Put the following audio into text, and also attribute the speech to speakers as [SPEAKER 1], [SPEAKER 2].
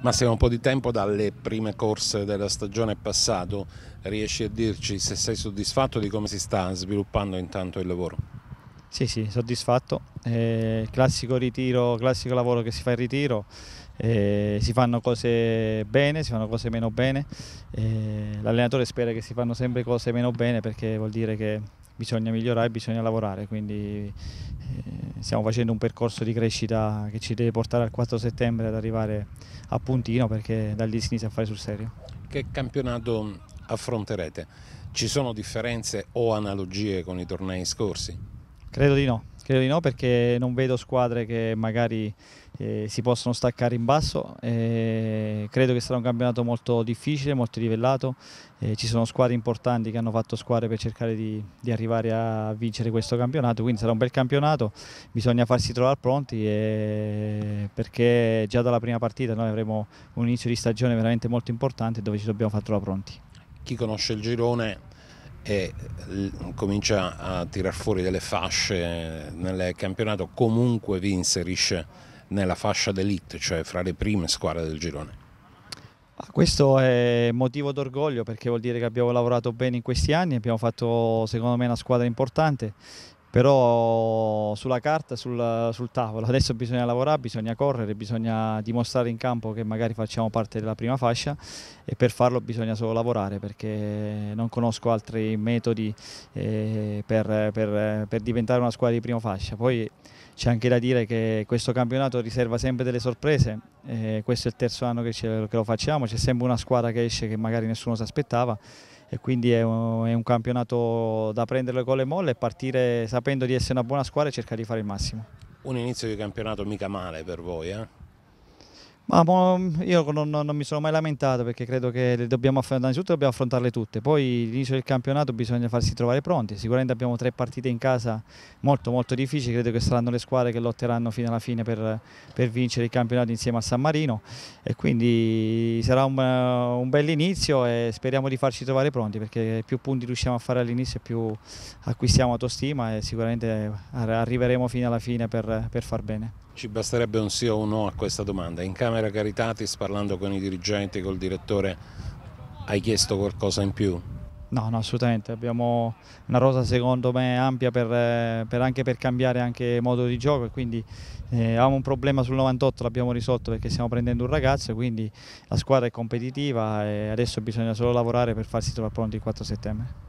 [SPEAKER 1] ma siamo un po' di tempo dalle prime corse della stagione passato, riesci a dirci se sei soddisfatto di come si sta sviluppando intanto il lavoro? Sì, sì, soddisfatto.
[SPEAKER 2] Eh, classico ritiro, classico lavoro che si fa in ritiro. Eh, si fanno cose bene, si fanno cose meno bene. Eh, l'allenatore spera che si fanno sempre cose meno bene perché vuol dire che bisogna migliorare, bisogna lavorare. Quindi stiamo facendo un percorso di crescita che ci deve portare al 4 settembre ad arrivare a Puntino perché da lì si inizia a fare sul serio.
[SPEAKER 1] Che campionato affronterete? Ci sono differenze o analogie con i tornei scorsi?
[SPEAKER 2] Credo di no, credo di no perché non vedo squadre che magari eh, si possono staccare in basso. Eh, credo che sarà un campionato molto difficile, molto livellato. Eh, ci sono squadre importanti che hanno fatto squadre per cercare di, di, arrivare a vincere questo campionato, quindi sarà un bel campionato, bisogna farsi trovare pronti e... perché già dalla prima partita noi avremo un inizio di stagione veramente molto importante dove ci dobbiamo far trovare pronti.
[SPEAKER 1] Chi conosce il girone e comincia a tirar fuori delle fasce nel campionato, comunque vi inserisce nella fascia d'elite, cioè fra le prime squadre del girone.
[SPEAKER 2] Ah, questo è motivo d'orgoglio perché vuol dire che abbiamo lavorato bene in questi anni, abbiamo fatto secondo me una squadra importante però sulla carta, sul, sul tavolo, adesso bisogna lavorare, bisogna correre, bisogna dimostrare in campo che magari facciamo parte della prima fascia e per farlo bisogna solo lavorare perché non conosco altri metodi eh, per, per, per diventare una squadra di prima fascia. Poi c'è anche da dire che questo campionato riserva sempre delle sorprese, eh, questo è il terzo anno che, ce, che lo facciamo, c'è sempre una squadra che esce che magari nessuno si aspettava e quindi è un, è un campionato da prendere con le molle e partire sapendo di essere una buona squadra e cercare di fare il massimo.
[SPEAKER 1] Un inizio di campionato mica male per voi, eh?
[SPEAKER 2] Ma io non, non, mi sono mai lamentato perché credo che dobbiamo, innanzitutto dobbiamo affrontarle tutte, poi all'inizio del campionato bisogna farsi trovare pronti, sicuramente abbiamo tre partite in casa molto molto difficili, credo che saranno le squadre che lotteranno fino alla fine per, per vincere il campionato insieme a San Marino e quindi sarà un, un bell'inizio e speriamo di farci trovare pronti perché più punti riusciamo a fare all'inizio più acquistiamo autostima e sicuramente arriveremo fino alla fine per, per far bene.
[SPEAKER 1] Ci basterebbe un sì o un no a questa domanda. In Camera Caritatis, parlando con i dirigenti, col direttore, hai chiesto qualcosa in più?
[SPEAKER 2] No, no, assolutamente. Abbiamo una rosa secondo me ampia per, per anche per cambiare anche modo di gioco e quindi eh, avevamo un problema sul 98, l'abbiamo risolto perché stiamo prendendo un ragazzo quindi la squadra è competitiva e adesso bisogna solo lavorare per farsi trovare pronti il 4 settembre.